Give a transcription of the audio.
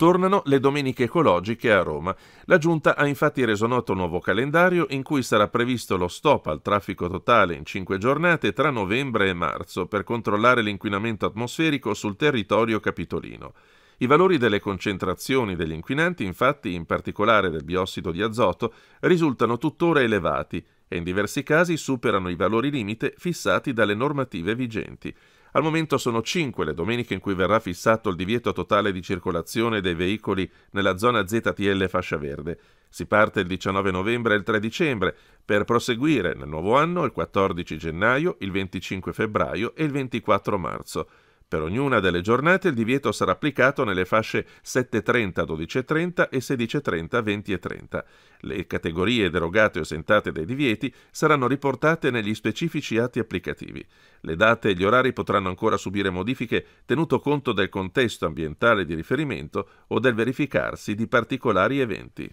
Tornano le domeniche ecologiche a Roma. La Giunta ha infatti reso noto un nuovo calendario in cui sarà previsto lo stop al traffico totale in cinque giornate tra novembre e marzo per controllare l'inquinamento atmosferico sul territorio capitolino. I valori delle concentrazioni degli inquinanti, infatti, in particolare del biossido di azoto, risultano tuttora elevati e in diversi casi superano i valori limite fissati dalle normative vigenti. Al momento sono 5 le domeniche in cui verrà fissato il divieto totale di circolazione dei veicoli nella zona ZTL fascia verde. Si parte il 19 novembre e il 3 dicembre per proseguire nel nuovo anno il 14 gennaio, il 25 febbraio e il 24 marzo. Per ognuna delle giornate il divieto sarà applicato nelle fasce 7.30, 12.30 e 16.30, 20.30. Le categorie derogate o esentate dai divieti saranno riportate negli specifici atti applicativi. Le date e gli orari potranno ancora subire modifiche tenuto conto del contesto ambientale di riferimento o del verificarsi di particolari eventi.